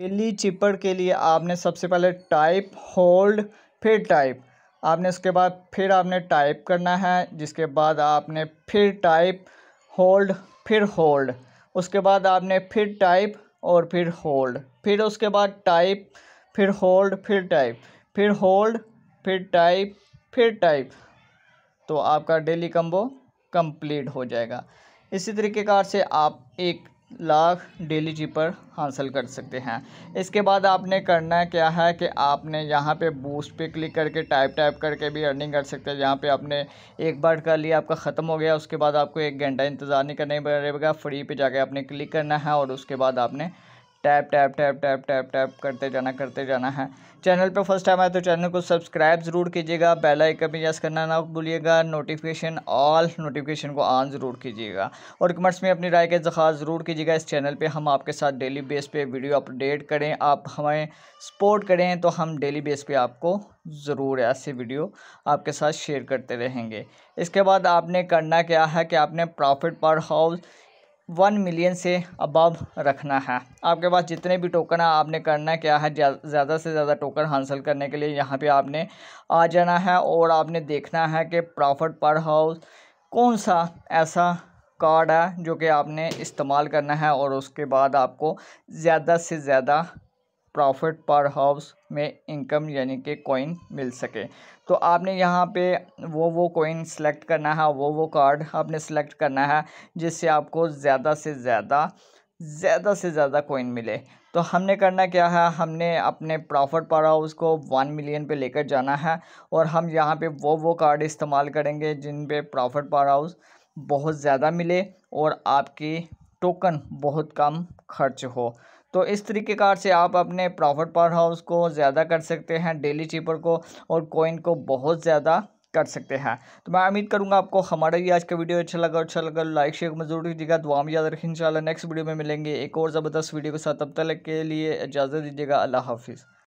chilli चिपड़ के लिए आपने सबसे पहले टाइप होल्ड फिर टाइप आपने उसके बाद फिर आपने टाइप करना है जिसके बाद आपने फिर टाइप होल्ड फिर होल्ड उसके बाद आपने फिर टाइप और फिर होल्ड फिर उसके बाद टाइप फिर होल्ड फिर टाइप फिर होल्ड फिर टाइप फिर टाइप तो आपका डेली कम्बो कंप्लीट हो जाएगा इसी तरीके कार से आप एक लाख डेली जी पर हासिल कर सकते हैं इसके बाद आपने करना क्या है कि आपने यहाँ पे बूस्ट पे क्लिक करके टाइप टाइप करके भी अर्निंग कर सकते हैं यहाँ पे आपने एक बार कर लिया आपका ख़त्म हो गया उसके बाद आपको एक घंटा इंतज़ार नहीं करना पड़ेगा फ्री पे जाके आपने क्लिक करना है और उसके बाद आपने tap tap tap tap tap tap करते जाना करते जाना है चैनल पर फर्स्ट टाइम आए तो चैनल को सब्सक्राइब ज़रूर कीजिएगा बेल आइकन भी जैस करना ना भूलिएगा नोटिफिकेशन ऑल नोटिफिकेशन को ऑन ज़रूर कीजिएगा और कमेंट्स में अपनी राय का इजहार ज़रूर कीजिएगा इस चैनल पे हम आपके साथ डेली बेस पे वीडियो अपडेट करें आप हमें सपोर्ट करें तो हम डेली बेस पर आपको ज़रूर ऐसी वीडियो आपके साथ शेयर करते रहेंगे इसके बाद आपने करना क्या है कि आपने प्रॉफिट पर हाउस वन मिलियन से अबव रखना है आपके पास जितने भी टोकन है आपने करना क्या है ज़्यादा से ज़्यादा टोकन हासिल करने के लिए यहाँ पे आपने आ जाना है और आपने देखना है कि प्रॉफिट पर हाउस कौन सा ऐसा कार्ड है जो कि आपने इस्तेमाल करना है और उसके बाद आपको ज़्यादा से ज़्यादा प्रॉफिट पर हाउस में इनकम यानी कि कॉइन मिल सके तो आपने यहाँ पे वो वो कॉइन सेलेक्ट करना है वो वो कार्ड आपने सेलेक्ट करना है जिससे आपको ज़्यादा से ज़्यादा ज़्यादा से ज़्यादा कॉइन मिले तो हमने करना क्या है हमने अपने प्रॉफिट पर हाउस को वन मिलियन पे लेकर जाना है और हम यहाँ पे वो वो कार्ड इस्तेमाल करेंगे जिन पे प्रॉफिट पर हाउस बहुत ज़्यादा मिले और आपकी टोकन बहुत कम खर्च हो तो इस तरीके कार से आप अपने प्रॉफिट पर हाउस को ज़्यादा कर सकते हैं डेली चीपर को और कोइन को बहुत ज़्यादा कर सकते हैं तो मैं उम्मीद करूंगा आपको हमारा भी आज का वीडियो अच्छा लगा अच्छा लगा लाइक शेयर में जरूर दीजिएगा दुआ में याद रखें इंशाल्लाह नेक्स्ट वीडियो में मिलेंगे एक और ज़बरदस्त वीडियो के साथ तब तक के लिए इजाज़त दीजिएगा अल्लाह हाफिज़